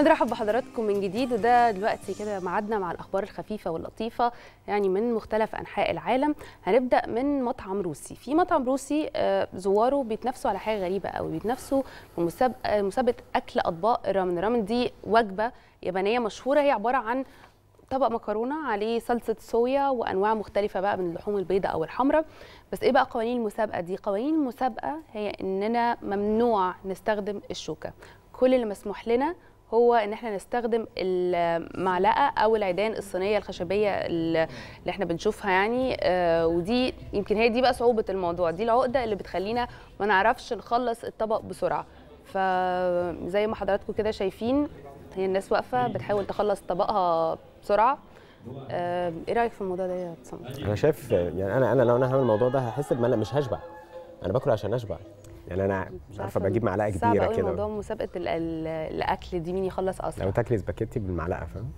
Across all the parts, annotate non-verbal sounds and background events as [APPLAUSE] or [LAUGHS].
مرحبا بحضراتكم من جديد وده دلوقتي كده معادنا مع الاخبار الخفيفه واللطيفه يعني من مختلف انحاء العالم هنبدا من مطعم روسي في مطعم روسي آه، زواره بيتنافسوا على حاجه غريبه قوي بيتنافسوا في آه، مسابقه اكل اطباق رامن رامن دي وجبه يابانيه مشهوره هي عباره عن طبق مكرونه عليه صلصه صويا وانواع مختلفه بقى من اللحوم البيضاء او الحمراء بس ايه بقى قوانين المسابقه دي قوانين المسابقه هي اننا ممنوع نستخدم الشوكه كل اللي مسموح لنا هو ان احنا نستخدم المعلقه او العيدان الصينيه الخشبيه اللي احنا بنشوفها يعني آه، ودي يمكن هي دي بقى صعوبه الموضوع دي العقده اللي بتخلينا ما نعرفش نخلص الطبق بسرعه فزي ما حضراتكم كده شايفين هي الناس واقفه بتحاول تخلص طبقها بسرعه آه، ايه رايك في الموضوع ده يا ابتسام انا شايف يعني انا انا لو انا هعمل الموضوع ده هحس بملل مش هشبع انا باكل عشان اشبع يعني انا مش عارفه بجيب معلقه كبيره كده موضوع مسابقه الاكل دي مين يخلص اسرع لو تاكلي سباكيتي بالمعلقه فاهم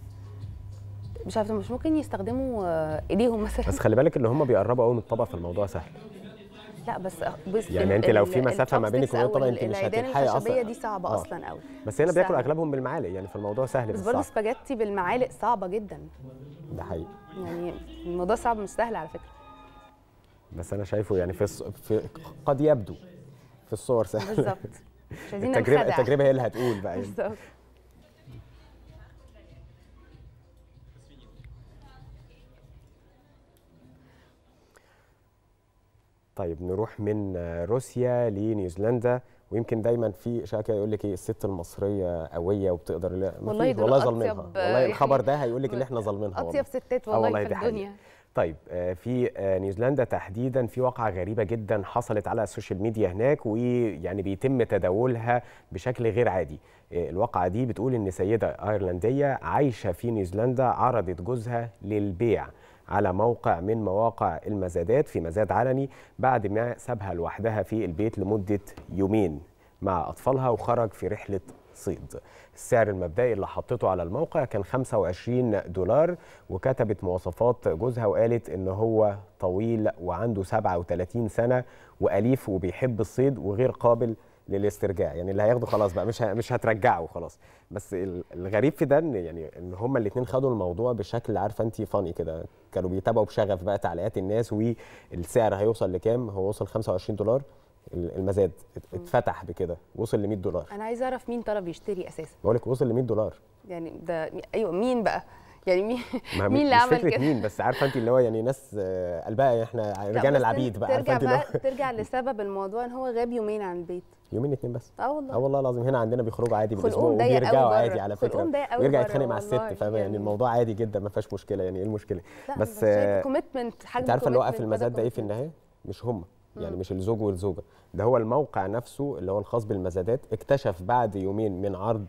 مش عارفه مش ممكن يستخدموا ايديهم مثلا بس خلي بالك ان هم بيقربوا قوي من الطبق فالموضوع سهل لا بس بس يعني انت لو في مسافه ما بينك وبين الطبق انت مش هتلحقي اصلا الخشبيه دي صعبه آه. اصلا قوي بس هنا بياكلوا اغلبهم بالمعالق يعني فالموضوع سهل بس برضه سباجيتي بالمعالق صعبه جدا ده حقيقي يعني الموضوع صعب مش سهل على فكره بس انا شايفه يعني في, في قد يبدو في الصور سهله بالظبط مش [LAUGHS] عايزين التجربه التجربه هي اللي هتقول بقى يعني. بالظبط طيب نروح من روسيا لنيوزيلندا ويمكن دايما في اشاعه كده يقول لك ايه الست المصريه قويه وبتقدر والله والله ظالمينها والله الخبر ده هيقول لك ان احنا ظالمينها اطيب ستات آه، والله, والله في الدنيا حقيقي. طيب آه، في آه، نيوزيلندا تحديدا في واقعة غريبة جدا حصلت على السوشيال ميديا هناك ويعني بيتم تداولها بشكل غير عادي آه، الواقعة دي بتقول ان سيدة ايرلندية عايشة في نيوزيلندا عرضت جوزها للبيع على موقع من مواقع المزادات في مزاد علني بعد ما سابها لوحدها في البيت لمدة يومين مع أطفالها وخرج في رحلة صيد السعر المبدئي اللي حطيته على الموقع كان 25 دولار وكتبت مواصفات جوزها وقالت ان هو طويل وعنده 37 سنه واليف وبيحب الصيد وغير قابل للاسترجاع يعني اللي هياخده خلاص بقى مش مش هترجعه خلاص بس الغريب في ده ان يعني ان هما الاثنين خدوا الموضوع بشكل عارفه انت فاني كده كانوا بيتابعوا بشغف بقى تعليقات الناس والسعر هيوصل لكام هو وصل 25 دولار المزاد اتفتح بكده وصل ل 100 دولار انا عايز اعرف مين طلب يشتري اساسا بقول لك وصل ل 100 دولار يعني ده ايوه مين بقى يعني مين [LAUGHS] [LAUGHS] مين اللي عمل كده مين بس عارفه انت اللي هو يعني ناس آه، قلبها يعني احنا رجعنا العبيد بقى ترجع بقى ترجع لسبب الموضوع ان هو غاب يومين عن البيت يومين اتنين بس اه والله اه والله العظيم هنا عندنا بيخرجوا عادي بالاسبوع وبيرجعوا عادي على فكره ويرجع يتخانق مع الست فاهمه يعني, يعني الموضوع عادي جدا ما فيهاش مشكله يعني ايه المشكله بس كوميتمنت حاجه انت عارفه اللي وقف المزاد ده ايه في النهايه مش هم يعني مش الزوج والزوجه ده هو الموقع نفسه اللي هو الخاص بالمزادات اكتشف بعد يومين من عرض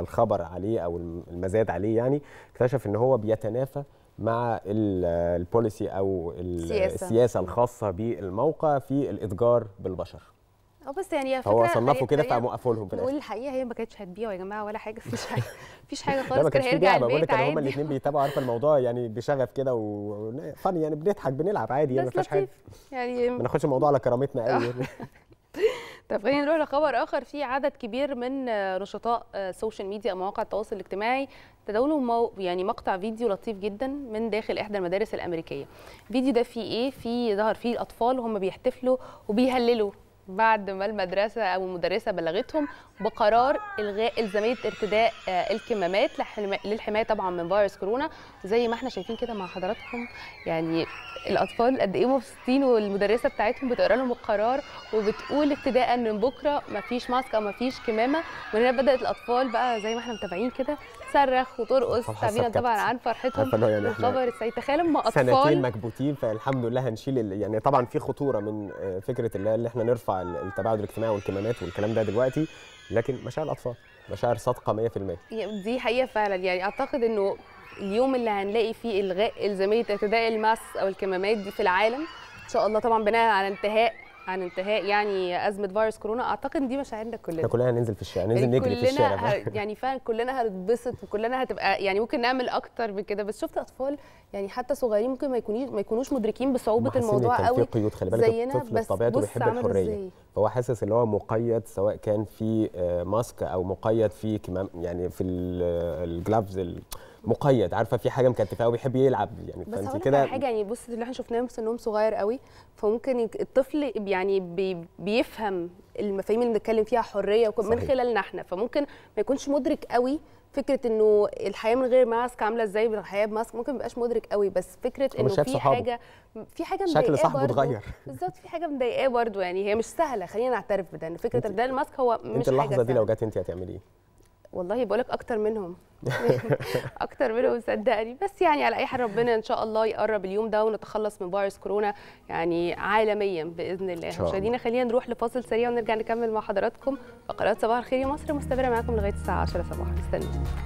الخبر عليه او المزاد عليه يعني اكتشف ان هو بيتنافى مع البوليسي او السياسه, السياسة الخاصه بالموقع في الاتجار بالبشر اه بس يعني هو صنفه كده فقام لهم في الاخر بقول الحقيقه هي ما كانتش هتبيعوا يا جماعه ولا حاجه مفيش حاجه [LAUGHS] مفيش حاجه خالص كان هيرجع البيت لك هما الاثنين بيتابعوا عارفه الموضوع يعني بشغف كده وفن يعني بنضحك بنلعب عادي يعني ما حاجه يعني ما ناخدش الموضوع على كرامتنا قوي آه. [LAUGHS] طب خلينا نروح لخبر اخر في عدد كبير من نشطاء السوشيال ميديا او مواقع التواصل الاجتماعي تداولوا مو يعني مقطع فيديو لطيف جدا من داخل احدى المدارس الامريكيه الفيديو ده فيه ايه فيه ظهر فيه الاطفال وهم بيحتفلوا وبيهللوا بعد ما المدرسة أو المدرسة بلغتهم بقرار إلغاء إلزامية ارتداء آه، الكمامات للحماية طبعا من فيروس كورونا زي ما احنا شايفين كده مع حضراتكم يعني الأطفال قد إيه مبسوطين والمدرسة بتاعتهم بتقرا لهم القرار وبتقول ابتداء من بكرة مفيش ماسك أو مفيش كمامة ومن هنا بدأت الأطفال بقى زي ما احنا متابعين كده تصرخ وترقص تعبينا طبعا عن فرحتهم يعني الخبر السعيد تخيل هم أطفال سنتين مكبوتين فالحمد لله هنشيل يعني طبعا في خطورة من آه، فكرة اللي احنا نرفع التباعد الاجتماعي والكمامات والكلام ده دلوقتي لكن مشاعر الاطفال مشاعر صادقه 100% دي حقيقه فعلا يعني اعتقد انه اليوم اللي هنلاقي فيه الغاء الزاميه ارتداء الماس او الكمامات دي في العالم ان شاء الله طبعا بناء على انتهاء عن انتهاء يعني ازمه فيروس كورونا اعتقد دي مشاعرنا كلنا احنا كلنا هننزل في الشارع ننزل نجري في الشارع يعني فعلا كلنا هنتبسط وكلنا هتبقى يعني ممكن نعمل اكتر من كده بس شفت اطفال يعني حتى صغيرين ممكن ما يكونوش ما يكونوش مدركين بصعوبه الموضوع قوي في قيود خلي بالك الطفل بطبيعته بيحب الحريه فهو حاسس ان هو مقيد سواء كان في آه، ماسك او مقيد في كمام يعني في الجلافز آه، مقيد عارفه في حاجه مكتفاه وبيحب يلعب يعني بس فانت كده حاجه يعني بص اللي احنا شفناه سنهم صغير قوي فممكن الطفل يعني بي بيفهم المفاهيم اللي بنتكلم فيها حريه من خلالنا احنا فممكن ما يكونش مدرك قوي فكره انه الحياه من غير ماسك عامله ازاي الحياه بماسك ممكن ما يبقاش مدرك قوي بس فكره انه في صحابه. حاجه في حاجه مضايقاه شكل صاحبه اتغير [LAUGHS] بالظبط في حاجه مضايقاه برضه يعني هي مش سهله خلينا نعترف بده ان فكره ده الماسك هو مش انت اللحظه دي لو جت انت هتعملي ايه؟ والله بقولك اكتر منهم [LAUGHS] [LAUGHS] اكتر منهم صدقني بس يعني على اي حال ربنا ان شاء الله يقرب اليوم ده ونتخلص من فيروس كورونا يعني عالميا باذن الله مشاهدينا خلينا نروح لفاصل سريع ونرجع نكمل مع حضراتكم فقرات صباح الخير يا مصر مستمره معاكم لغايه الساعه 10 صباحا استنوا